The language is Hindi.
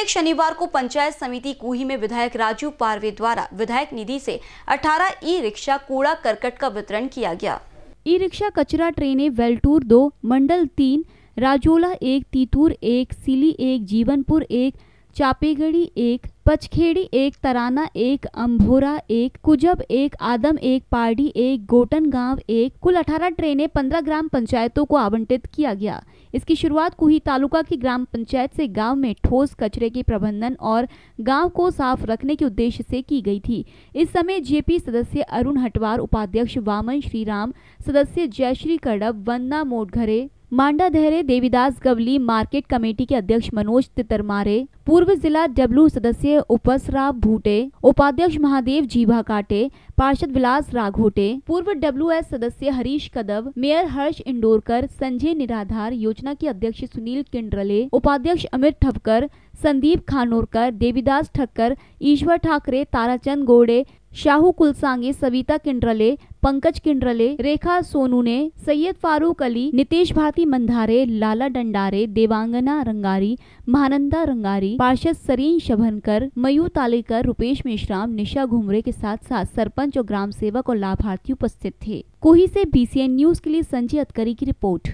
प्रत्येक शनिवार को पंचायत समिति कुही में विधायक राजू पारवे द्वारा विधायक निधि से 18 ई रिक्शा कूड़ा करकट का वितरण किया गया ई रिक्शा कचरा ट्रेनें वेल्टूर दो मंडल तीन राजोला एक तीतूर एक सिली एक जीवनपुर एक चापीगढ़ी एक पचखेड़ी एक तराना एक अम्भोरा एक कुजब एक आदम एक पार्डी एक गोटन गांव एक कुल 18 ट्रेनें 15 ग्राम पंचायतों को आवंटित किया गया इसकी शुरुआत कुही तालुका की ग्राम पंचायत से गांव में ठोस कचरे के प्रबंधन और गांव को साफ रखने के उद्देश्य से की गई थी इस समय जेपी सदस्य अरुण हटवार उपाध्यक्ष वामन श्रीराम सदस्य जयश्री कड़ब वंदना मोटघरे मांडा देवीदास गवली मार्केट कमेटी के अध्यक्ष मनोज तितरमारे पूर्व जिला डब्ल्यू सदस्य उपसराव भूटे उपाध्यक्ष महादेव जीभा काटे पार्षद विलास राघोटे पूर्व डब्ल्यू सदस्य हरीश कदम मेयर हर्ष इंडोरकर संजय निराधार योजना के अध्यक्ष सुनील किंडरले उपाध्यक्ष अमित ठपकर संदीप खानोरकर देवीदास ठक्कर ईश्वर ठाकरे ताराचंद गोड़े शाहू कुलसांगे सविता किंड्रले पंकज किंड्रले रेखा सोनू ने सैयद फारूक अली नितेश भारती मंधारे लाला डंडारे देवांगना रंगारी महानंदा रंगारी तिवारी पार्षद सरीन शभनकर मयू तालेकर रुपेश मेश्राम निशा घुमरे के साथ साथ सरपंच और ग्राम सेवक और लाभार्थी उपस्थित थे कोही से बीसीएन न्यूज के लिए संजय अतकरी की रिपोर्ट